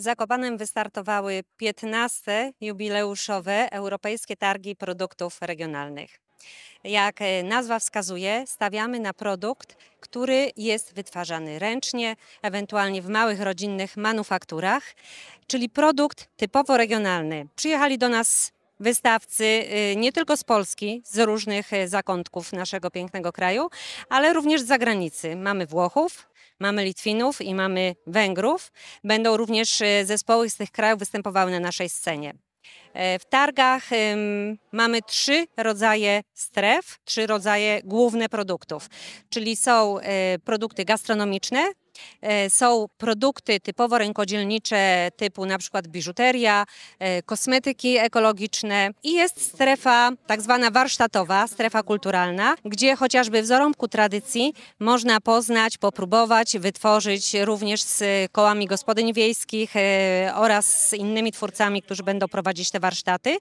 W Zakopanem wystartowały 15 jubileuszowe Europejskie Targi Produktów Regionalnych. Jak e, nazwa wskazuje, stawiamy na produkt, który jest wytwarzany ręcznie, ewentualnie w małych rodzinnych manufakturach, czyli produkt typowo regionalny. Przyjechali do nas wystawcy y, nie tylko z Polski, z różnych e, zakątków naszego pięknego kraju, ale również z zagranicy. Mamy Włochów, mamy Litwinów i mamy Węgrów, będą również e, zespoły z tych krajów występowały na naszej scenie. E, w targach mamy trzy rodzaje stref, trzy rodzaje główne produktów, czyli są e, produkty gastronomiczne, e, są produkty typowo rękodzielnicze typu na przykład biżuteria, kosmetyki ekologiczne i jest strefa tak zwana warsztatowa, strefa kulturalna, gdzie chociażby w zarąbku tradycji można poznać, popróbować, wytworzyć również z kołami gospodyń wiejskich oraz z innymi twórcami, którzy będą prowadzić te warsztaty,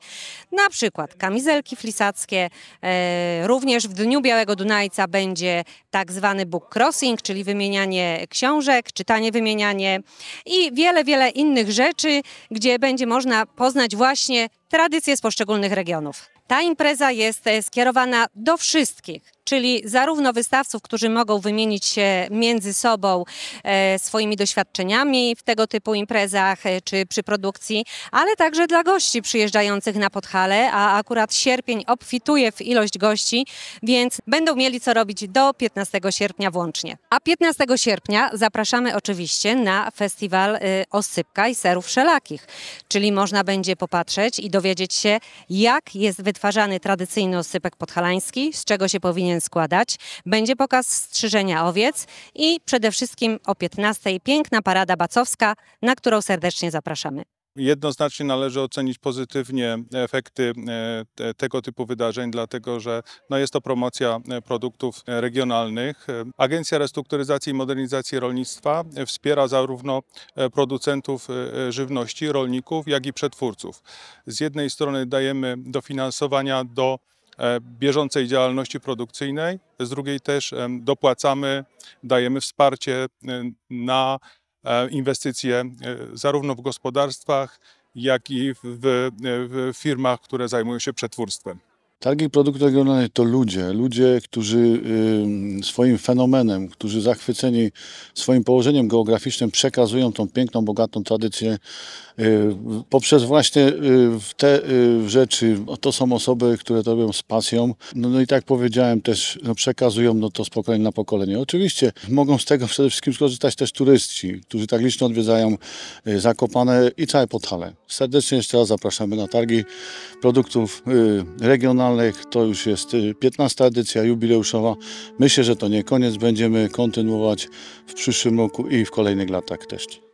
na przykład kamizelki flisackie. E, również w Dniu Białego Dunajca będzie tak zwany book crossing, czyli wymienianie książek, czytanie, wymienianie i wiele, wiele innych rzeczy, gdzie będzie można poznać właśnie tradycje z poszczególnych regionów. Ta impreza jest e, skierowana do wszystkich czyli zarówno wystawców, którzy mogą wymienić się między sobą e, swoimi doświadczeniami w tego typu imprezach e, czy przy produkcji, ale także dla gości przyjeżdżających na Podhale, a akurat sierpień obfituje w ilość gości, więc będą mieli co robić do 15 sierpnia włącznie. A 15 sierpnia zapraszamy oczywiście na festiwal e, Osypka i Serów Wszelakich, czyli można będzie popatrzeć i dowiedzieć się, jak jest wytwarzany tradycyjny osypek podhalański, z czego się powinien składać. Będzie pokaz strzyżenia owiec i przede wszystkim o 15:00 piękna parada bacowska, na którą serdecznie zapraszamy. Jednoznacznie należy ocenić pozytywnie efekty e, tego typu wydarzeń, dlatego że no jest to promocja e, produktów e, regionalnych. Agencja Restrukturyzacji i Modernizacji Rolnictwa wspiera zarówno producentów żywności, rolników, jak i przetwórców. Z jednej strony dajemy dofinansowania do E, bieżącej działalności produkcyjnej, z drugiej też e, dopłacamy, dajemy wsparcie e, na inwestycje zarówno w gospodarstwach, jak i w, w firmach, które zajmują się przetwórstwem. Targi produktów regionalnych to ludzie, ludzie, którzy swoim fenomenem, którzy zachwyceni swoim położeniem geograficznym przekazują tą piękną, bogatą tradycję y, poprzez właśnie y, te y, rzeczy. To są osoby, które to robią z pasją. No, no i tak powiedziałem, też no, przekazują no, to z pokolenia na pokolenie. Oczywiście mogą z tego przede wszystkim skorzystać też turyści, którzy tak licznie odwiedzają Zakopane i całe Potale. Serdecznie jeszcze raz zapraszamy na targi produktów regionalnych regionalnych. To już jest 15 y, edycja jubileuszowa. Myślę, że to nie koniec. Będziemy kontynuować w przyszłym roku i w kolejnych latach też.